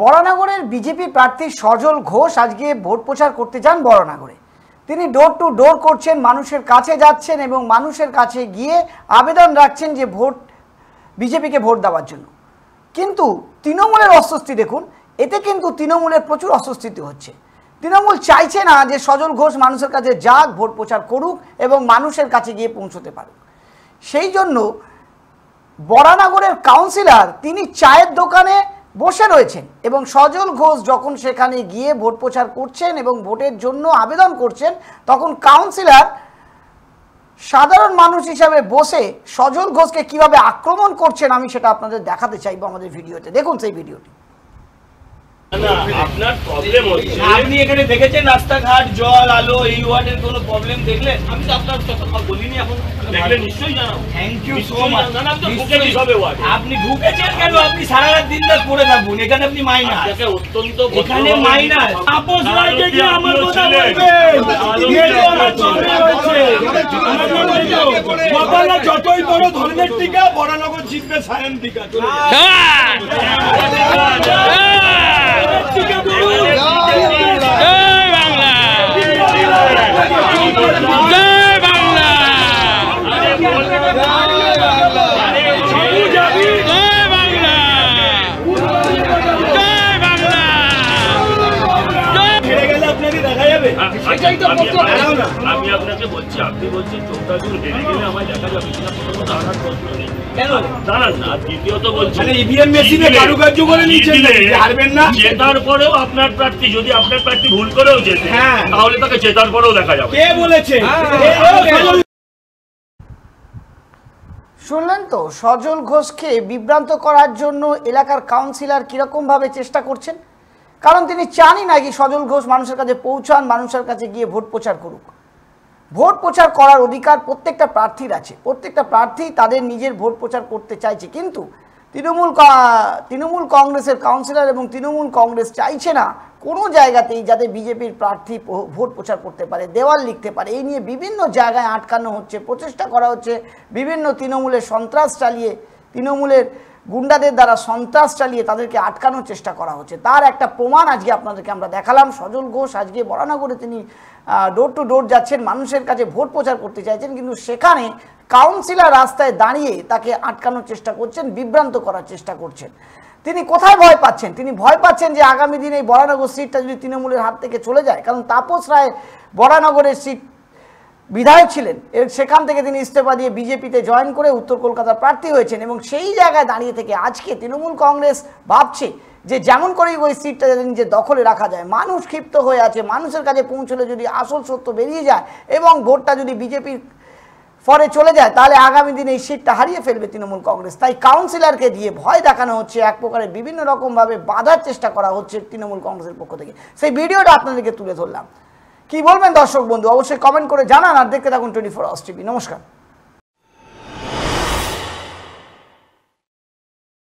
বরানগরের BJP প্রার্থী সজল ঘোষ আজকে vote প্রচার করতে যান বরানগরে তিনি ডোর টু ডোর করছেন মানুষের কাছে যাচ্ছেন এবং মানুষের কাছে গিয়ে আবেদন রাখছেন যে ভোট বিজেপিকে ভোট দেওয়ার জন্য কিন্তু তৃণমূলের অস্বস্তি দেখুন এতে কিন্তু তৃণমূলের প্রচুর অস্বস্তিতে হচ্ছে তৃণমূল চাইছে না যে সজল ঘোষ মানুষের কাছে যাক ভোট প্রচার করুক এবং মানুষের কাছে গিয়ে পৌঁছতে পারুক সেই জন্য বরানগরের কাউন্সিলর তিনি চায়ের দোকানে বসে রয়েছেন এবং সজল ঘোষ যখন সেখানে গিয়ে ভোট প্রচার করছেন এবং ভোটের জন্য আবেদন করছেন তখন কাউন্সিলর সাধারণ মানুষ হিসাবে বসে সজল ঘোষকে কিভাবে আক্রমণ করছেন আমি সেটা আপনাদের দেখাতে চাইবো আমাদের ভিডিওতে দেখুন সেই ভিডিওটি আপনার প্রবলেম হচ্ছে আপনি এখানে দেখেছেন রাস্তাঘাট জল আলো এই ওয়ার্ডের কোনো প্রবলেম আমি তো আপনার কথা বলিনি এখন দেখলে আমি কেন আপনি এখানে আপনি আপোস যতই বড় ধর্মের টিকা নগর জিতবে সায়ন টিকা এটাই তো আমি আপনাকে বলছি আপনি বলছেন হেরে গেলে দেখা যাবে কিনা প্রশ্ন নেই মানে ভুল করেও হ্যাঁ। তাহলে হ্যাঁ। হ্যাঁ। শুনলেন তো সজল ঘোষকে বিভ্রান্ত করার জন্য এলাকার কাউন্সিলর ভাবে চেষ্টা করছেন কারণ তিনি চানই না কি সজল ঘোষ মানুষের কাছে পৌঁছান মানুষের কাছে গিয়ে ভোট প্রচার করুক ভোট প্রচার করার অধিকার প্রত্যেকটা প্রার্থীর আছে প্রত্যেকটা প্রার্থী তাদের নিজের ভোট প্রচার করতে চাইছে কিন্তু তৃণমূল তৃণমূল কংগ্রেসের কাউন্সিলর এবং তৃণমূল কংগ্রেস চাইছে না কোনো জায়গাতেই যাতে বিজেপির প্রার্থী ভোট প্রচার করতে পারে দেওয়াল লিখতে পারে এই নিয়ে বিভিন্ন জায়গায় আটকানো হচ্ছে প্রচেষ্টা করা হচ্ছে বিভিন্ন তৃণমূলের সন্ত্রাস চালিয়ে তৃণমূলের গুন্ডাদের দ্বারা সন্ত্রাস চালিয়ে তাদেরকে আটকানোর চেষ্টা করা হচ্ছে তার একটা প্রমাণ আজকে আপনাদেরকে আমরা দেখালাম সজল ঘোষ আজকে বরানগরে তিনি ডোর টু ডোর যাচ্ছেন মানুষের কাছে ভোট প্রচার করতে চাইছেন কিন্তু সেখানে কাউন্সিলার রাস্তায় দাঁড়িয়ে তাকে আটকানোর চেষ্টা করছেন বিভ্রান্ত করার চেষ্টা করছেন তিনি কোথায় ভয় পাচ্ছেন তিনি ভয় পাচ্ছেন যে আগামী দিনে এই বরানগর সিটটা যদি তৃণমূলের হাত থেকে চলে যায় কারণ তাপস রায় বরানগরের সিট বিধায়ক ছিলেন সেখান থেকে তিনি ইস্তফা দিয়ে বিজেপিতে জয়েন করে উত্তর কলকাতার প্রার্থী হয়েছেন এবং সেই জায়গায় দাঁড়িয়ে থেকে আজকে তৃণমূল কংগ্রেস ভাবছে যে যেমন করেই ওই সিটটা নিজের দখলে রাখা যায় মানুষ ক্ষিপ্ত হয়ে আছে মানুষের কাছে পৌঁছলে যদি আসল সত্য বেরিয়ে যায় এবং ভোটটা যদি বিজেপির পরে চলে যায় তাহলে আগামী দিনে এই সিটটা হারিয়ে ফেলবে তৃণমূল কংগ্রেস তাই কাউন্সিলরকে দিয়ে ভয় দেখানো হচ্ছে এক প্রকারের বিভিন্ন রকমভাবে বাধার চেষ্টা করা হচ্ছে তৃণমূল কংগ্রেসের পক্ষ থেকে সেই ভিডিওটা আপনাদেরকে তুলে ধরলাম কি বলবেন দর্শক বন্ধু অবশ্যই কমেন্ট করে জানান আর দেখতে থাকুন টোয়েন্টি ফোর আওয়ার্স টিভি নমস্কার